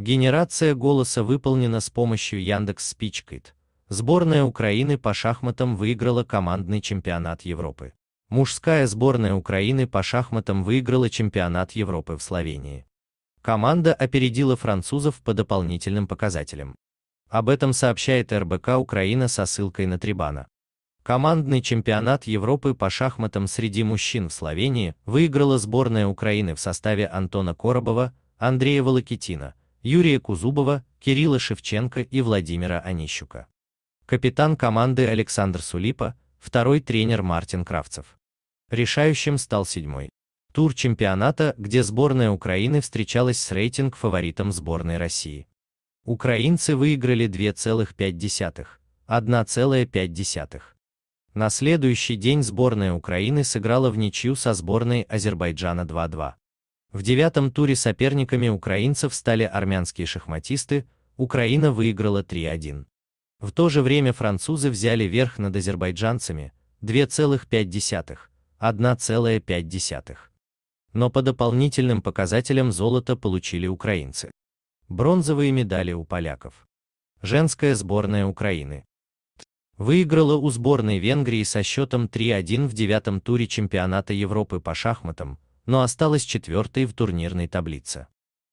Генерация голоса выполнена с помощью Яндекс Спичкит. Сборная Украины по шахматам выиграла командный чемпионат Европы. Мужская сборная Украины по шахматам выиграла чемпионат Европы в Словении. Команда опередила французов по дополнительным показателям. Об этом сообщает РБК Украина со ссылкой на Трибана. Командный чемпионат Европы по шахматам среди мужчин в Словении выиграла сборная Украины в составе Антона Коробова, Андрея Волокитина, Юрия Кузубова, Кирилла Шевченко и Владимира Онищука. Капитан команды Александр Сулипа, второй тренер Мартин Кравцев. Решающим стал седьмой тур чемпионата, где сборная Украины встречалась с рейтинг-фаворитом сборной России. Украинцы выиграли 2,5, 1,5. На следующий день сборная Украины сыграла в ничью со сборной Азербайджана 2-2. В девятом туре соперниками украинцев стали армянские шахматисты, Украина выиграла 3-1. В то же время французы взяли верх над азербайджанцами 2,5, 1,5. Но по дополнительным показателям золото получили украинцы. Бронзовые медали у поляков. Женская сборная Украины выиграла у сборной Венгрии со счетом 3-1 в девятом туре чемпионата Европы по шахматам, но осталась четвертой в турнирной таблице.